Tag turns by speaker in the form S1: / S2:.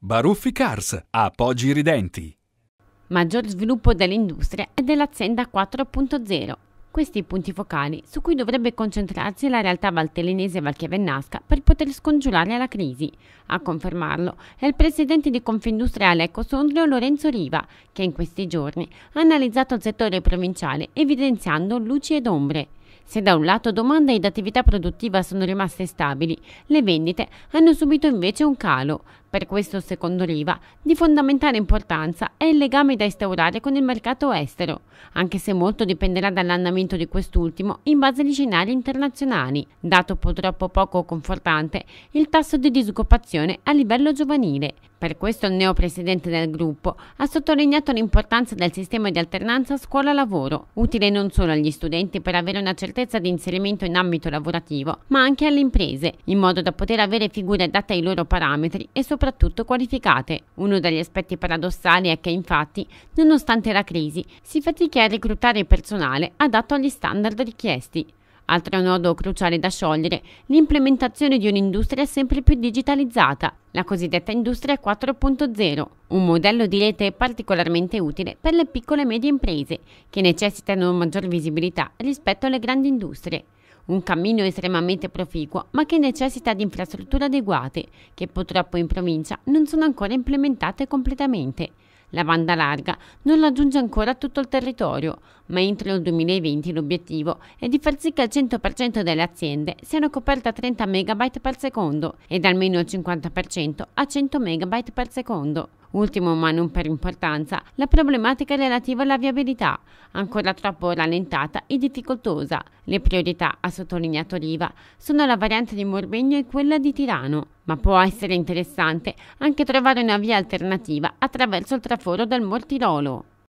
S1: Baruffi Cars, appoggi Poggi Ridenti. Maggior sviluppo dell'industria e dell'azienda 4.0. Questi i punti focali su cui dovrebbe concentrarsi la realtà valtellinese valchiavennasca per poter scongiurare la crisi. A confermarlo è il presidente di Confindustriale Ecosondrio Lorenzo Riva, che in questi giorni ha analizzato il settore provinciale evidenziando luci ed ombre. Se da un lato domanda ed attività produttiva sono rimaste stabili, le vendite hanno subito invece un calo, per questo, secondo Riva, di fondamentale importanza è il legame da instaurare con il mercato estero, anche se molto dipenderà dall'andamento di quest'ultimo in base agli scenari internazionali, dato purtroppo poco confortante il tasso di disoccupazione a livello giovanile. Per questo il neo presidente del gruppo ha sottolineato l'importanza del sistema di alternanza scuola-lavoro, utile non solo agli studenti per avere una certezza di inserimento in ambito lavorativo, ma anche alle imprese, in modo da poter avere figure adatte ai loro parametri e soprattutto soprattutto qualificate. Uno degli aspetti paradossali è che infatti, nonostante la crisi, si fatica a reclutare personale adatto agli standard richiesti. Altro nodo cruciale da sciogliere, l'implementazione di un'industria sempre più digitalizzata, la cosiddetta industria 4.0, un modello di rete particolarmente utile per le piccole e medie imprese, che necessitano maggior visibilità rispetto alle grandi industrie. Un cammino estremamente proficuo, ma che necessita di infrastrutture adeguate, che purtroppo in provincia non sono ancora implementate completamente. La banda larga non raggiunge ancora tutto il territorio, ma entro il 2020 l'obiettivo è di far sì che il 100% delle aziende siano coperte a 30 MB per secondo ed almeno il 50% a 100 MB per secondo. Ultimo, ma non per importanza, la problematica relativa alla viabilità, ancora troppo rallentata e difficoltosa. Le priorità, ha sottolineato Riva, sono la variante di Morbegno e quella di Tirano, ma può essere interessante anche trovare una via alternativa attraverso il traforo del Mortirolo.